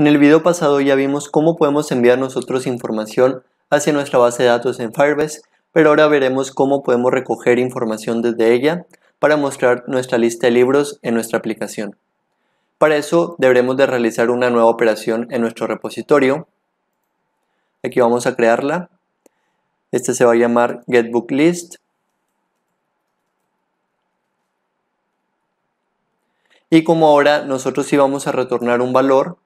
En el video pasado ya vimos cómo podemos enviar nosotros información hacia nuestra base de datos en Firebase, pero ahora veremos cómo podemos recoger información desde ella para mostrar nuestra lista de libros en nuestra aplicación. Para eso deberemos de realizar una nueva operación en nuestro repositorio. Aquí vamos a crearla. Este se va a llamar getBookList. Y como ahora nosotros íbamos a retornar un valor,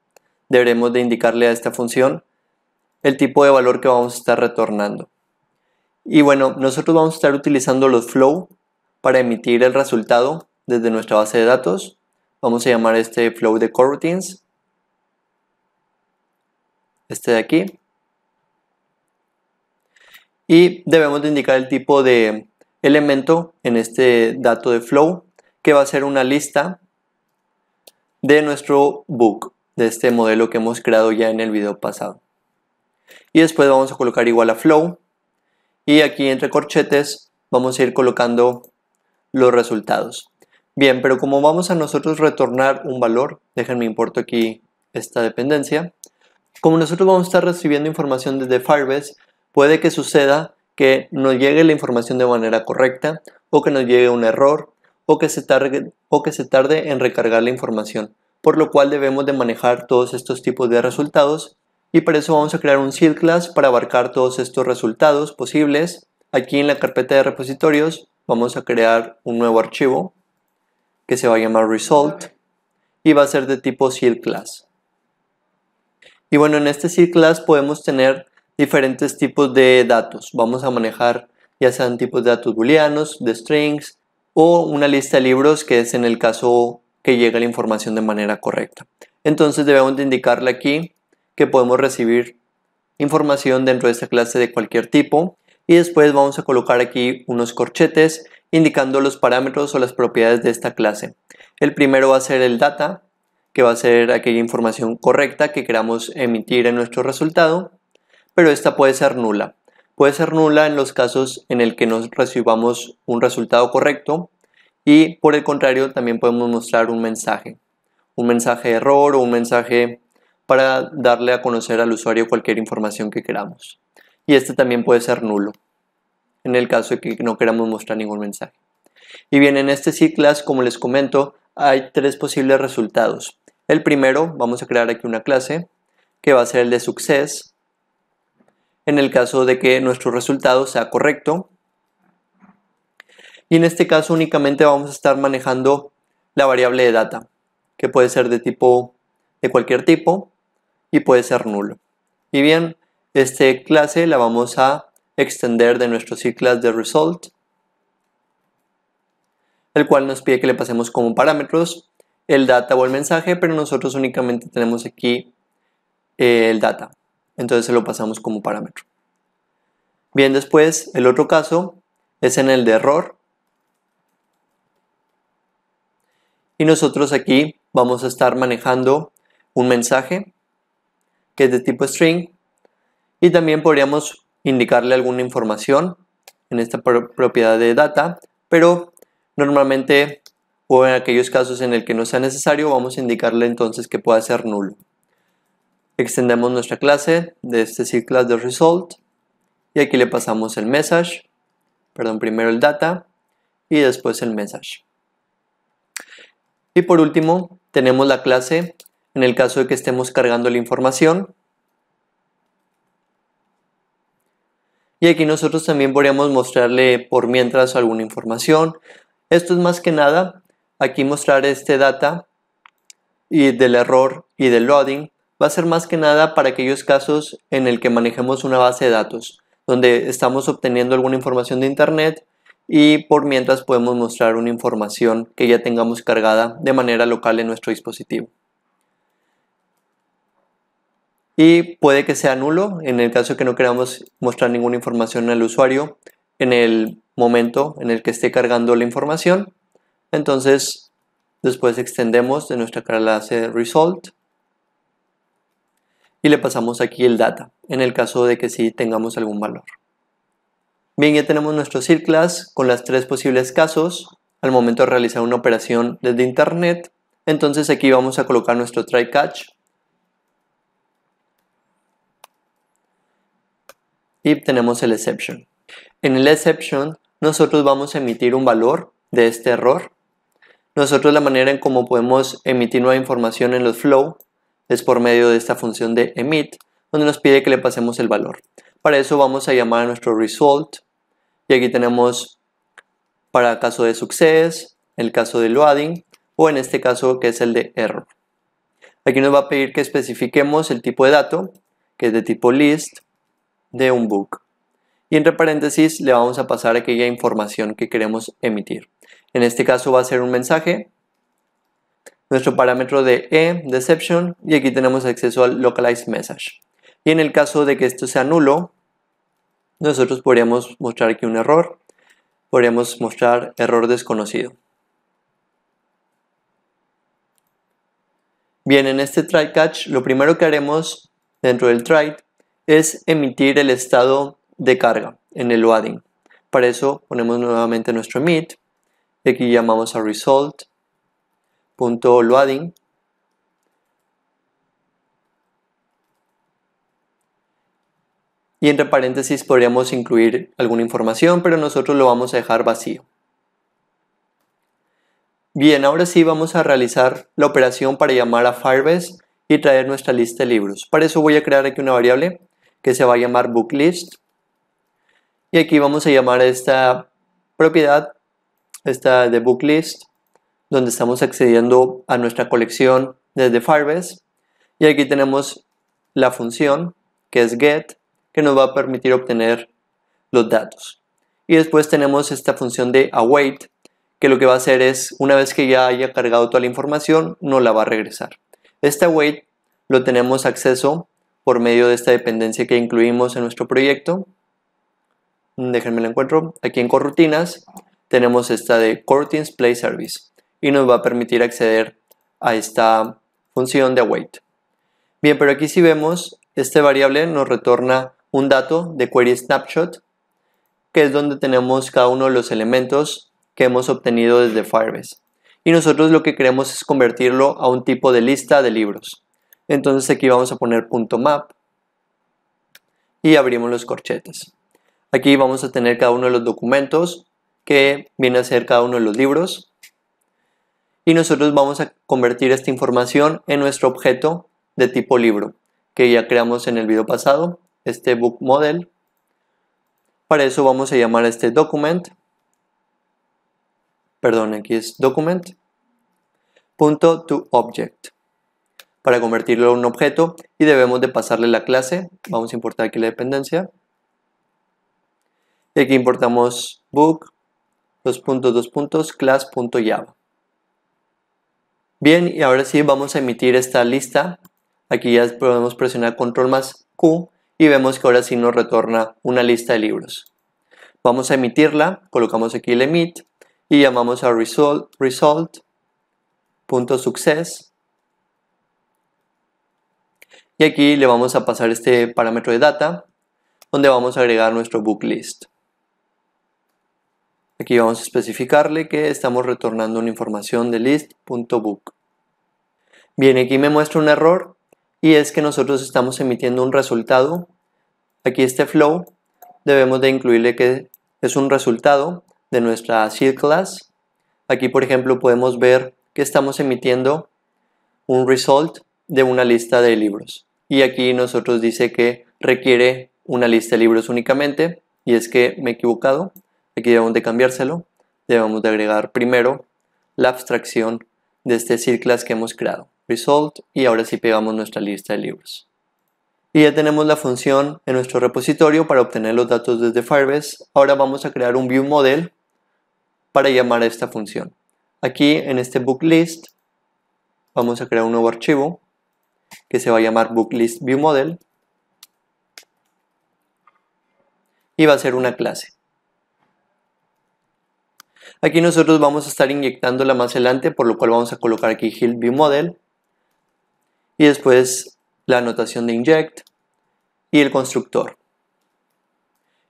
deberemos de indicarle a esta función el tipo de valor que vamos a estar retornando. Y bueno, nosotros vamos a estar utilizando los flow para emitir el resultado desde nuestra base de datos. Vamos a llamar este flow de coroutines. Este de aquí. Y debemos de indicar el tipo de elemento en este dato de flow, que va a ser una lista de nuestro book de este modelo que hemos creado ya en el video pasado. Y después vamos a colocar igual a flow y aquí entre corchetes vamos a ir colocando los resultados. Bien, pero como vamos a nosotros retornar un valor, déjenme importo aquí esta dependencia. Como nosotros vamos a estar recibiendo información desde Firebase, puede que suceda que nos llegue la información de manera correcta o que nos llegue un error o que se tarde, o que se tarde en recargar la información por lo cual debemos de manejar todos estos tipos de resultados y para eso vamos a crear un seed class para abarcar todos estos resultados posibles. Aquí en la carpeta de repositorios vamos a crear un nuevo archivo que se va a llamar result y va a ser de tipo seed class. Y bueno, en este seed class podemos tener diferentes tipos de datos. Vamos a manejar ya sean tipos de datos booleanos, de strings o una lista de libros que es en el caso que llegue la información de manera correcta. Entonces debemos de indicarle aquí que podemos recibir información dentro de esta clase de cualquier tipo y después vamos a colocar aquí unos corchetes indicando los parámetros o las propiedades de esta clase. El primero va a ser el data, que va a ser aquella información correcta que queramos emitir en nuestro resultado, pero esta puede ser nula. Puede ser nula en los casos en el que no recibamos un resultado correcto y por el contrario, también podemos mostrar un mensaje, un mensaje de error o un mensaje para darle a conocer al usuario cualquier información que queramos. Y este también puede ser nulo, en el caso de que no queramos mostrar ningún mensaje. Y bien, en este C-Class, como les comento, hay tres posibles resultados. El primero, vamos a crear aquí una clase, que va a ser el de success, en el caso de que nuestro resultado sea correcto, y en este caso únicamente vamos a estar manejando la variable de data, que puede ser de tipo, de cualquier tipo, y puede ser nulo. Y bien, esta clase la vamos a extender de nuestro C de result, el cual nos pide que le pasemos como parámetros el data o el mensaje, pero nosotros únicamente tenemos aquí eh, el data. Entonces se lo pasamos como parámetro. Bien, después el otro caso es en el de error, y nosotros aquí vamos a estar manejando un mensaje que es de tipo string y también podríamos indicarle alguna información en esta propiedad de data, pero normalmente o en aquellos casos en el que no sea necesario vamos a indicarle entonces que pueda ser nulo. Extendemos nuestra clase de este C class de result y aquí le pasamos el message, perdón, primero el data y después el message. Y por último, tenemos la clase en el caso de que estemos cargando la información. Y aquí nosotros también podríamos mostrarle por mientras alguna información. Esto es más que nada, aquí mostrar este data y del error y del loading va a ser más que nada para aquellos casos en el que manejemos una base de datos, donde estamos obteniendo alguna información de internet y por mientras podemos mostrar una información que ya tengamos cargada de manera local en nuestro dispositivo. Y puede que sea nulo en el caso que no queramos mostrar ninguna información al usuario en el momento en el que esté cargando la información. Entonces después extendemos de nuestra clase result y le pasamos aquí el data en el caso de que sí tengamos algún valor. Bien, ya tenemos nuestros CIRCLAS con las tres posibles casos al momento de realizar una operación desde internet. Entonces aquí vamos a colocar nuestro try catch. Y tenemos el exception. En el exception nosotros vamos a emitir un valor de este error. Nosotros la manera en cómo podemos emitir nueva información en los flow es por medio de esta función de emit, donde nos pide que le pasemos el valor. Para eso vamos a llamar a nuestro result y aquí tenemos para caso de success, el caso de loading o en este caso que es el de error. Aquí nos va a pedir que especifiquemos el tipo de dato, que es de tipo list, de un book. Y entre paréntesis le vamos a pasar aquella información que queremos emitir. En este caso va a ser un mensaje, nuestro parámetro de e, deception, y aquí tenemos acceso al localized message. Y en el caso de que esto sea nulo, nosotros podríamos mostrar aquí un error, podríamos mostrar error desconocido. Bien, en este try catch lo primero que haremos dentro del try es emitir el estado de carga en el loading. Para eso ponemos nuevamente nuestro emit aquí llamamos a result.loading y entre paréntesis podríamos incluir alguna información, pero nosotros lo vamos a dejar vacío. Bien, ahora sí vamos a realizar la operación para llamar a Firebase y traer nuestra lista de libros. Para eso voy a crear aquí una variable que se va a llamar booklist y aquí vamos a llamar a esta propiedad, esta de booklist, donde estamos accediendo a nuestra colección desde Firebase y aquí tenemos la función que es get que nos va a permitir obtener los datos. Y después tenemos esta función de await, que lo que va a hacer es, una vez que ya haya cargado toda la información, nos la va a regresar. Este await lo tenemos acceso por medio de esta dependencia que incluimos en nuestro proyecto. Déjenme la encuentro. Aquí en corrutinas tenemos esta de coroutines Play Service y nos va a permitir acceder a esta función de await. Bien, pero aquí si vemos, esta variable nos retorna un dato de query snapshot, que es donde tenemos cada uno de los elementos que hemos obtenido desde Firebase. Y nosotros lo que queremos es convertirlo a un tipo de lista de libros. Entonces aquí vamos a poner punto .map y abrimos los corchetes. Aquí vamos a tener cada uno de los documentos que viene a ser cada uno de los libros. Y nosotros vamos a convertir esta información en nuestro objeto de tipo libro que ya creamos en el video pasado este book model. Para eso vamos a llamar a este document. Perdón, aquí es document. Punto to object. Para convertirlo en un objeto y debemos de pasarle la clase. Vamos a importar aquí la dependencia. Y aquí importamos book, dos puntos, dos puntos, class.java. Bien, y ahora sí vamos a emitir esta lista. Aquí ya podemos presionar control más Q y vemos que ahora sí nos retorna una lista de libros. Vamos a emitirla, colocamos aquí el emit y llamamos a result, result.success y aquí le vamos a pasar este parámetro de data donde vamos a agregar nuestro book list. Aquí vamos a especificarle que estamos retornando una información de list.book. Bien, aquí me muestra un error y es que nosotros estamos emitiendo un resultado. Aquí este flow debemos de incluirle que es un resultado de nuestra seed class. Aquí por ejemplo podemos ver que estamos emitiendo un result de una lista de libros. Y aquí nosotros dice que requiere una lista de libros únicamente y es que me he equivocado. Aquí debemos de cambiárselo. Debemos de agregar primero la abstracción de este seed class que hemos creado result y ahora sí pegamos nuestra lista de libros. Y ya tenemos la función en nuestro repositorio para obtener los datos desde Firebase. Ahora vamos a crear un ViewModel para llamar a esta función. Aquí en este book list vamos a crear un nuevo archivo que se va a llamar booklist view y va a ser una clase. Aquí nosotros vamos a estar inyectándola más adelante, por lo cual vamos a colocar aquí Hill View y después la anotación de inject y el constructor.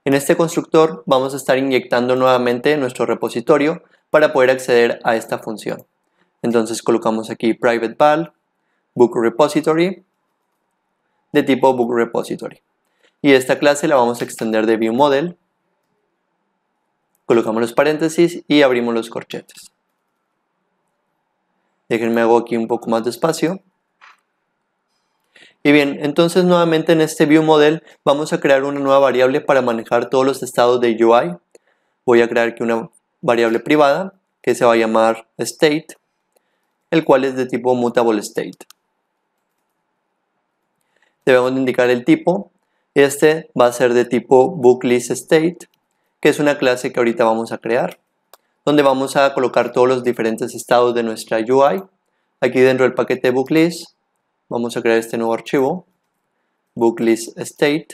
En este constructor vamos a estar inyectando nuevamente nuestro repositorio para poder acceder a esta función. Entonces colocamos aquí private val book repository de tipo book repository. Y esta clase la vamos a extender de viewModel. Colocamos los paréntesis y abrimos los corchetes. Déjenme hago aquí un poco más de espacio. Y bien, entonces nuevamente en este view model vamos a crear una nueva variable para manejar todos los estados de UI. Voy a crear aquí una variable privada que se va a llamar state, el cual es de tipo mutable state. Debemos indicar el tipo. Este va a ser de tipo bookListState, que es una clase que ahorita vamos a crear, donde vamos a colocar todos los diferentes estados de nuestra UI. Aquí dentro del paquete bookList Vamos a crear este nuevo archivo, BookListState. state.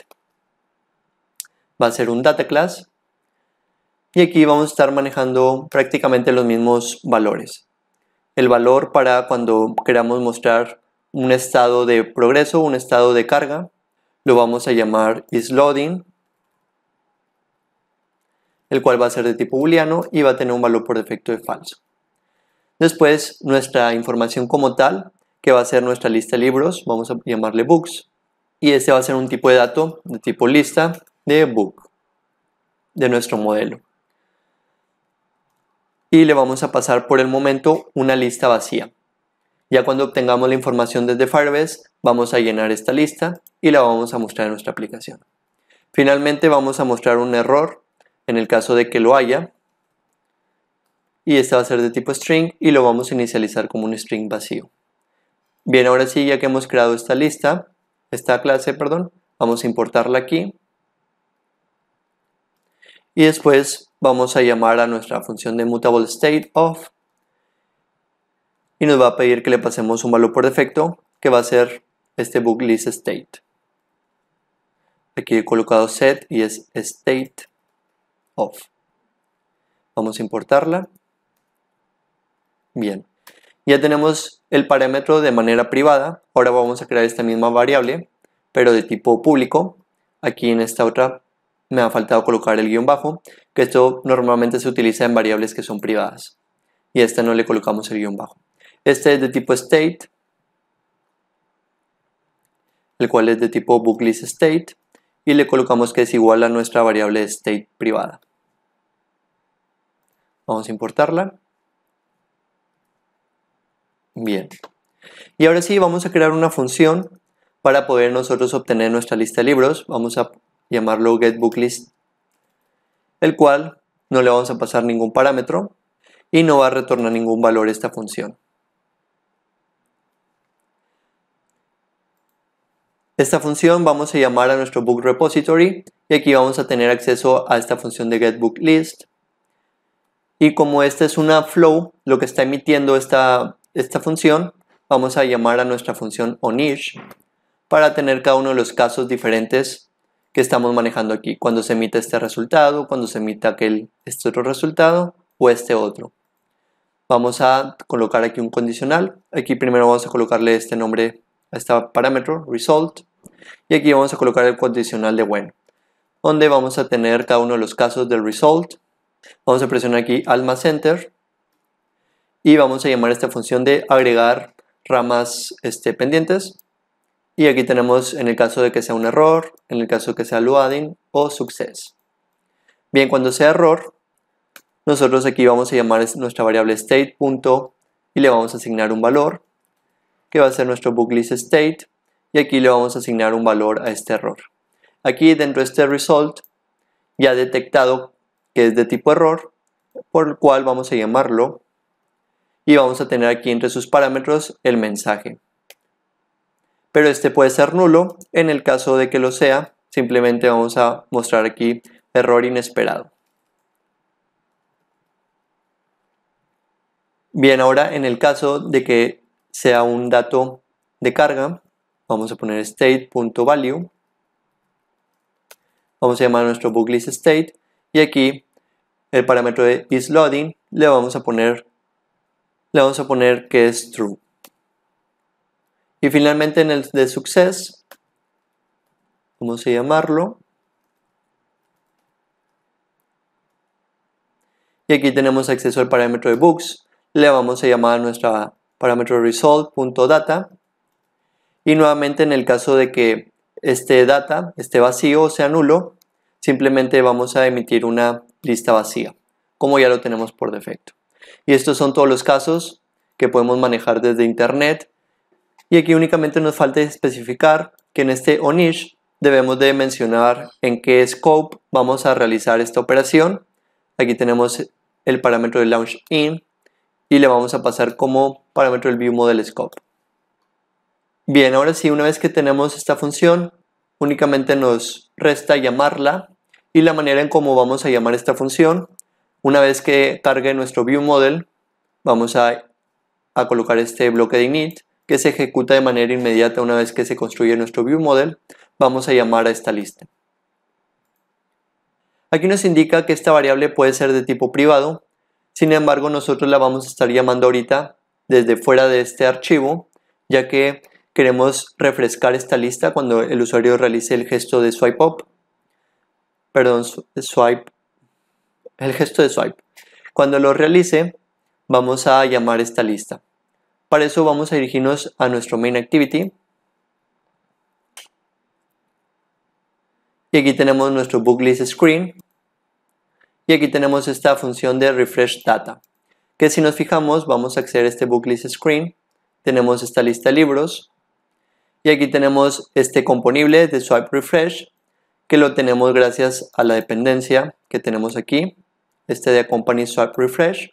Va a ser un data class. Y aquí vamos a estar manejando prácticamente los mismos valores. El valor para cuando queramos mostrar un estado de progreso, un estado de carga, lo vamos a llamar isLoading, el cual va a ser de tipo booleano y va a tener un valor por defecto de falso. Después, nuestra información como tal que va a ser nuestra lista de libros, vamos a llamarle books, y este va a ser un tipo de dato de tipo lista de book de nuestro modelo. Y le vamos a pasar por el momento una lista vacía. Ya cuando obtengamos la información desde Firebase, vamos a llenar esta lista y la vamos a mostrar en nuestra aplicación. Finalmente vamos a mostrar un error en el caso de que lo haya. Y este va a ser de tipo string y lo vamos a inicializar como un string vacío. Bien, ahora sí, ya que hemos creado esta lista, esta clase, perdón, vamos a importarla aquí. Y después vamos a llamar a nuestra función de mutable state of y nos va a pedir que le pasemos un valor por defecto que va a ser este book list state. Aquí he colocado set y es state of. Vamos a importarla. Bien. Ya tenemos el parámetro de manera privada. Ahora vamos a crear esta misma variable, pero de tipo público. Aquí en esta otra me ha faltado colocar el guión bajo, que esto normalmente se utiliza en variables que son privadas. Y a esta no le colocamos el guión bajo. Este es de tipo state, el cual es de tipo booklist state, y le colocamos que es igual a nuestra variable state privada. Vamos a importarla. Bien. Y ahora sí, vamos a crear una función para poder nosotros obtener nuestra lista de libros. Vamos a llamarlo getBookList, el cual no le vamos a pasar ningún parámetro y no va a retornar ningún valor esta función. Esta función vamos a llamar a nuestro book repository y aquí vamos a tener acceso a esta función de getBookList. Y como esta es una flow, lo que está emitiendo esta esta función vamos a llamar a nuestra función onIsh para tener cada uno de los casos diferentes que estamos manejando aquí. Cuando se emite este resultado, cuando se emite aquel, este otro resultado o este otro. Vamos a colocar aquí un condicional. Aquí primero vamos a colocarle este nombre a este parámetro, result. Y aquí vamos a colocar el condicional de when, donde vamos a tener cada uno de los casos del result. Vamos a presionar aquí alma center y vamos a llamar esta función de agregar ramas este, pendientes y aquí tenemos en el caso de que sea un error, en el caso que sea loading o success. Bien, cuando sea error, nosotros aquí vamos a llamar nuestra variable state punto, y le vamos a asignar un valor que va a ser nuestro booklist state y aquí le vamos a asignar un valor a este error. Aquí dentro de este result ya detectado que es de tipo error, por el cual vamos a llamarlo y vamos a tener aquí entre sus parámetros el mensaje. Pero este puede ser nulo, en el caso de que lo sea, simplemente vamos a mostrar aquí error inesperado. Bien, ahora en el caso de que sea un dato de carga, vamos a poner state.value, vamos a llamar a nuestro booklist state y aquí el parámetro de isLoading le vamos a poner le vamos a poner que es true. Y finalmente en el de success, vamos a llamarlo. Y aquí tenemos acceso al parámetro de books. Le vamos a llamar a nuestra parámetro result.data. Y nuevamente en el caso de que este data esté vacío o sea nulo, simplemente vamos a emitir una lista vacía, como ya lo tenemos por defecto. Y estos son todos los casos que podemos manejar desde Internet. Y aquí únicamente nos falta especificar que en este ONISH debemos de mencionar en qué scope vamos a realizar esta operación. Aquí tenemos el parámetro de launch in y le vamos a pasar como parámetro el view model scope. Bien, ahora sí, una vez que tenemos esta función, únicamente nos resta llamarla y la manera en cómo vamos a llamar esta función una vez que cargue nuestro view model, vamos a, colocar este bloque de init que se ejecuta de manera inmediata una vez que se construye nuestro view model. Vamos a llamar a esta lista. Aquí nos indica que esta variable puede ser de tipo privado, sin embargo nosotros la vamos a estar llamando ahorita desde fuera de este archivo, ya que queremos refrescar esta lista cuando el usuario realice el gesto de swipe up, perdón, swipe el gesto de swipe. Cuando lo realice, vamos a llamar esta lista. Para eso vamos a dirigirnos a nuestro main activity. Y aquí tenemos nuestro book list screen. Y aquí tenemos esta función de refresh data. Que si nos fijamos, vamos a acceder a este book list screen. Tenemos esta lista de libros. Y aquí tenemos este componible de swipe refresh. Que lo tenemos gracias a la dependencia que tenemos aquí este de Accompany Swap Refresh.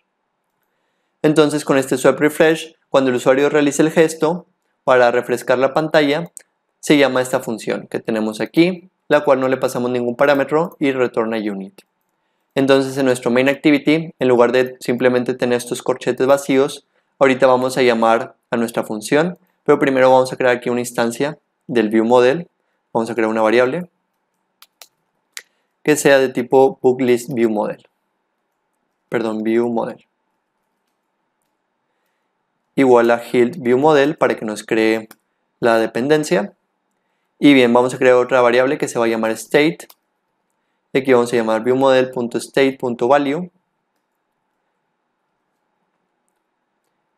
Entonces con este Swap Refresh, cuando el usuario realiza el gesto para refrescar la pantalla, se llama esta función que tenemos aquí, la cual no le pasamos ningún parámetro y retorna unit. Entonces en nuestro main activity, en lugar de simplemente tener estos corchetes vacíos, ahorita vamos a llamar a nuestra función, pero primero vamos a crear aquí una instancia del viewModel, vamos a crear una variable que sea de tipo bookListViewModel perdón, ViewModel. Igual a View Model para que nos cree la dependencia. Y bien, vamos a crear otra variable que se va a llamar state. Y aquí vamos a llamar viewModel.state.value.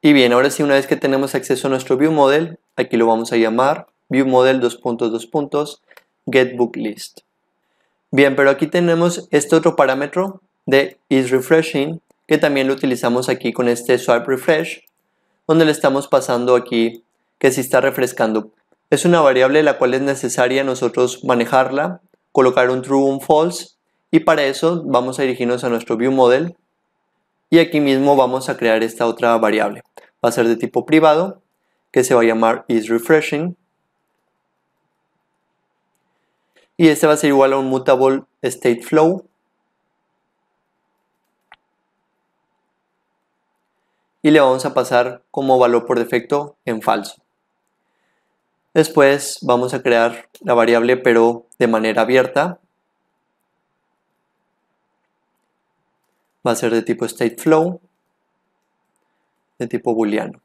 Y bien, ahora sí, una vez que tenemos acceso a nuestro ViewModel, aquí lo vamos a llamar ViewModel 2.2. GetBookList. Bien, pero aquí tenemos este otro parámetro de is refreshing, que también lo utilizamos aquí con este swipe refresh, donde le estamos pasando aquí que si está refrescando. Es una variable la cual es necesaria nosotros manejarla, colocar un true un false, y para eso vamos a dirigirnos a nuestro view model y aquí mismo vamos a crear esta otra variable. Va a ser de tipo privado, que se va a llamar is refreshing. Y este va a ser igual a un mutable state flow y le vamos a pasar como valor por defecto en falso. Después vamos a crear la variable pero de manera abierta. Va a ser de tipo state flow, de tipo booleano.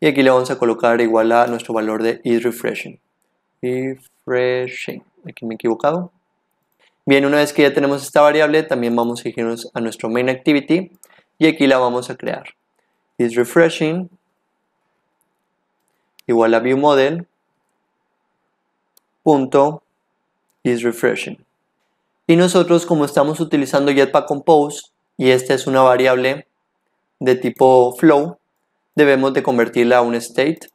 Y aquí le vamos a colocar igual a nuestro valor de is refreshing. Refreshing. Aquí me he equivocado. Bien, una vez que ya tenemos esta variable, también vamos a irnos a nuestro main activity y aquí la vamos a crear. Is refreshing igual a model punto is refreshing. Y nosotros como estamos utilizando Jetpack Compose y esta es una variable de tipo flow, debemos de convertirla a un state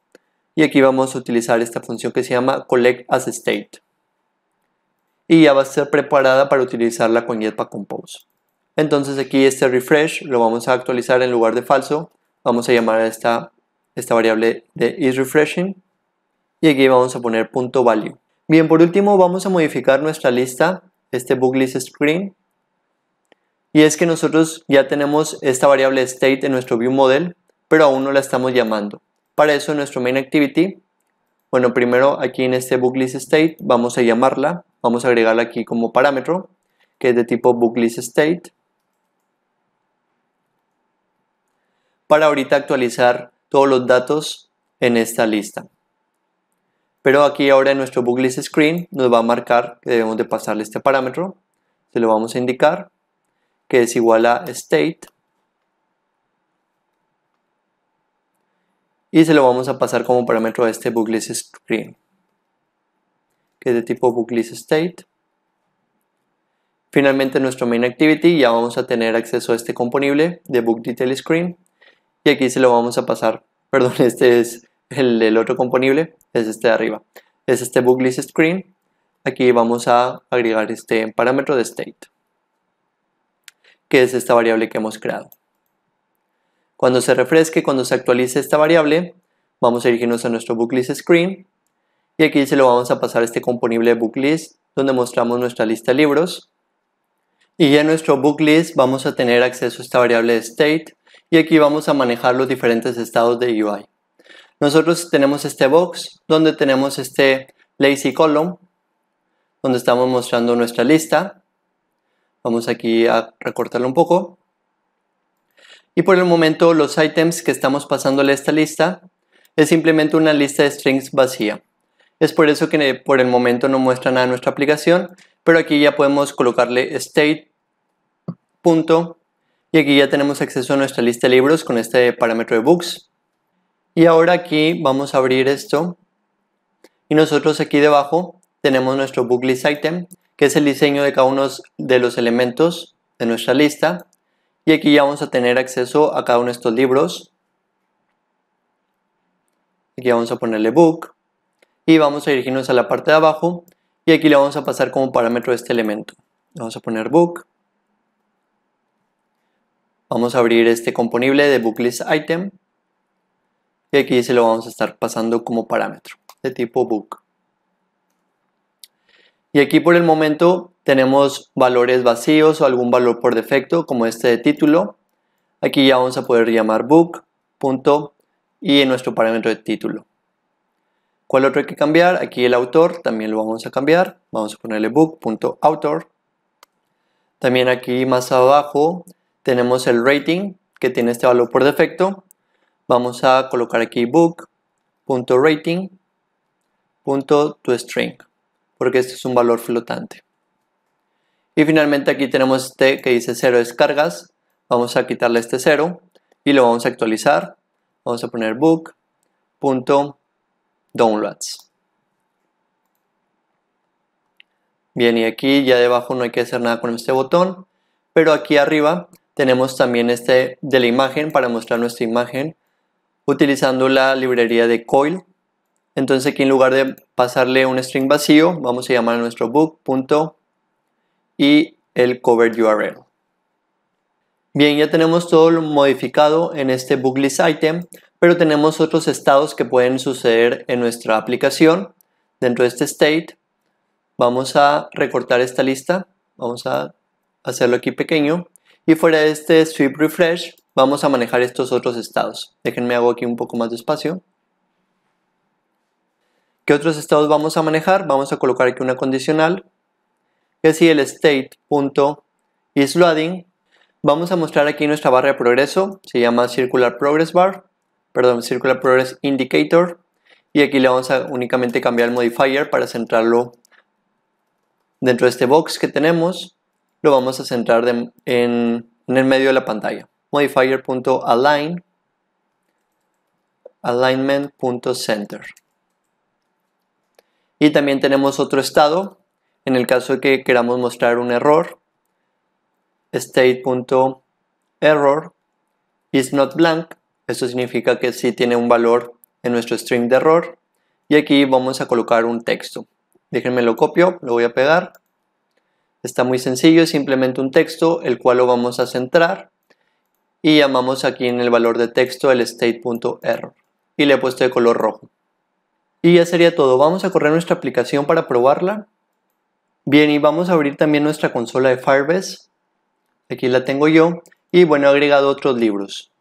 y aquí vamos a utilizar esta función que se llama collect as state y ya va a ser preparada para utilizarla con Jetpack Compose. Entonces aquí este refresh lo vamos a actualizar en lugar de falso. Vamos a llamar a esta, variable de isRefreshing y aquí vamos a poner punto .value. Bien, por último vamos a modificar nuestra lista, este booklist screen. Y es que nosotros ya tenemos esta variable state en nuestro view model, pero aún no la estamos llamando. Para eso nuestro main activity, bueno, primero aquí en este booklist state vamos a llamarla, vamos a agregarla aquí como parámetro, que es de tipo book state. para ahorita actualizar todos los datos en esta lista. Pero aquí ahora en nuestro booklist screen nos va a marcar que debemos de pasarle este parámetro. Se lo vamos a indicar que es igual a state y se lo vamos a pasar como parámetro a este booklist screen que es de tipo booklist state finalmente nuestro main activity ya vamos a tener acceso a este componible de book detail screen y aquí se lo vamos a pasar, perdón, este es el, otro componible, es este de arriba, es este booklist screen, aquí vamos a agregar este parámetro de state, que es esta variable que hemos creado. Cuando se refresque, cuando se actualice esta variable, vamos a dirigirnos a nuestro booklist screen y aquí se lo vamos a pasar a este componible booklist donde mostramos nuestra lista de libros y ya en nuestro booklist vamos a tener acceso a esta variable de state y aquí vamos a manejar los diferentes estados de UI. Nosotros tenemos este box donde tenemos este lazy column donde estamos mostrando nuestra lista. Vamos aquí a recortarlo un poco. Y por el momento los items que estamos pasándole a esta lista es simplemente una lista de strings vacía. Es por eso que por el momento no muestra nada nuestra aplicación, pero aquí ya podemos colocarle state y aquí ya tenemos acceso a nuestra lista de libros con este parámetro de books. Y ahora aquí vamos a abrir esto. Y nosotros aquí debajo tenemos nuestro book list item, que es el diseño de cada uno de los elementos de nuestra lista. Y aquí ya vamos a tener acceso a cada uno de estos libros. Aquí vamos a ponerle book. Y vamos a dirigirnos a la parte de abajo. Y aquí le vamos a pasar como parámetro este elemento. Vamos a poner book. Vamos a abrir este componible de booklist item y aquí se lo vamos a estar pasando como parámetro de tipo book. Y aquí por el momento tenemos valores vacíos o algún valor por defecto como este de título. Aquí ya vamos a poder llamar book punto y en nuestro parámetro de título. ¿Cuál otro hay que cambiar? Aquí el autor también lo vamos a cambiar. Vamos a ponerle book.autor. También aquí más abajo tenemos el rating que tiene este valor por defecto. Vamos a colocar aquí book.rating.toString porque este es un valor flotante. Y finalmente aquí tenemos este que dice cero descargas. Vamos a quitarle este cero y lo vamos a actualizar. Vamos a poner book.downloads. Bien, y aquí ya debajo no hay que hacer nada con este botón, pero aquí arriba tenemos también este de la imagen para mostrar nuestra imagen utilizando la librería de coil. Entonces aquí en lugar de pasarle un string vacío, vamos a llamar a nuestro book y el cover URL. Bien, ya tenemos todo lo modificado en este book list item, pero tenemos otros estados que pueden suceder en nuestra aplicación. Dentro de este state, vamos a recortar esta lista, vamos a hacerlo aquí pequeño y fuera de este sweep refresh, vamos a manejar estos otros estados. Déjenme hago aquí un poco más de espacio. ¿Qué otros estados vamos a manejar? Vamos a colocar aquí una condicional. Que si el state.isLoading, vamos a mostrar aquí nuestra barra de progreso. Se llama circular progress bar, perdón, circular progress indicator. Y aquí le vamos a únicamente cambiar el modifier para centrarlo dentro de este box que tenemos lo vamos a centrar en, el medio de la pantalla. Modifier.align alignment.center. Y también tenemos otro estado, en el caso de que queramos mostrar un error, state.error is not blank, esto significa que sí tiene un valor en nuestro string de error, y aquí vamos a colocar un texto. Déjenme lo copio, lo voy a pegar, Está muy sencillo, es simplemente un texto, el cual lo vamos a centrar y llamamos aquí en el valor de texto el state.error y le he puesto de color rojo. Y ya sería todo, vamos a correr nuestra aplicación para probarla. Bien, y vamos a abrir también nuestra consola de Firebase. Aquí la tengo yo. Y bueno, he agregado otros libros.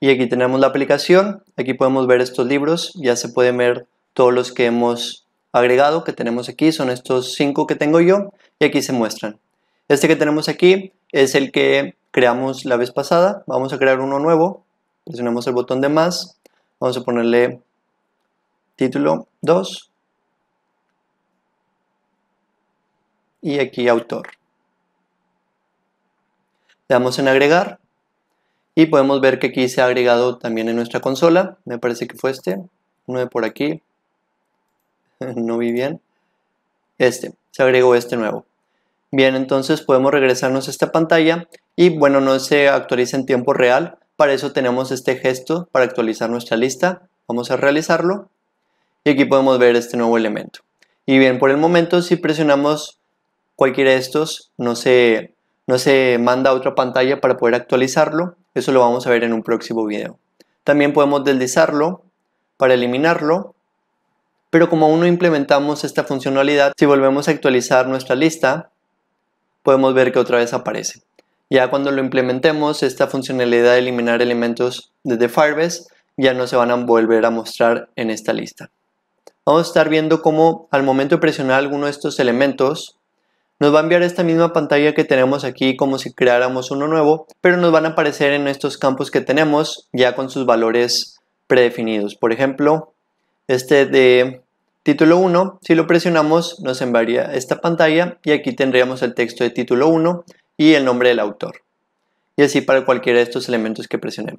Y aquí tenemos la aplicación. Aquí podemos ver estos libros. Ya se pueden ver todos los que hemos agregado que tenemos aquí, son estos cinco que tengo yo y aquí se muestran. Este que tenemos aquí es el que creamos la vez pasada, vamos a crear uno nuevo, presionamos el botón de más, vamos a ponerle título 2 y aquí autor. Le damos en agregar y podemos ver que aquí se ha agregado también en nuestra consola, me parece que fue este, uno por aquí, no vi bien. Este, se agregó este nuevo. Bien, entonces podemos regresarnos a esta pantalla y bueno, no se actualiza en tiempo real. Para eso tenemos este gesto para actualizar nuestra lista. Vamos a realizarlo y aquí podemos ver este nuevo elemento. Y bien, por el momento si presionamos cualquiera de estos no se, no se manda a otra pantalla para poder actualizarlo. Eso lo vamos a ver en un próximo video. También podemos deslizarlo para eliminarlo pero como aún no implementamos esta funcionalidad, si volvemos a actualizar nuestra lista, podemos ver que otra vez aparece. Ya cuando lo implementemos, esta funcionalidad de eliminar elementos desde Firebase ya no se van a volver a mostrar en esta lista. Vamos a estar viendo cómo al momento de presionar alguno de estos elementos, nos va a enviar esta misma pantalla que tenemos aquí como si creáramos uno nuevo, pero nos van a aparecer en estos campos que tenemos ya con sus valores predefinidos. Por ejemplo, este de título 1, si lo presionamos nos enviaría esta pantalla y aquí tendríamos el texto de título 1 y el nombre del autor. Y así para cualquiera de estos elementos que presionemos.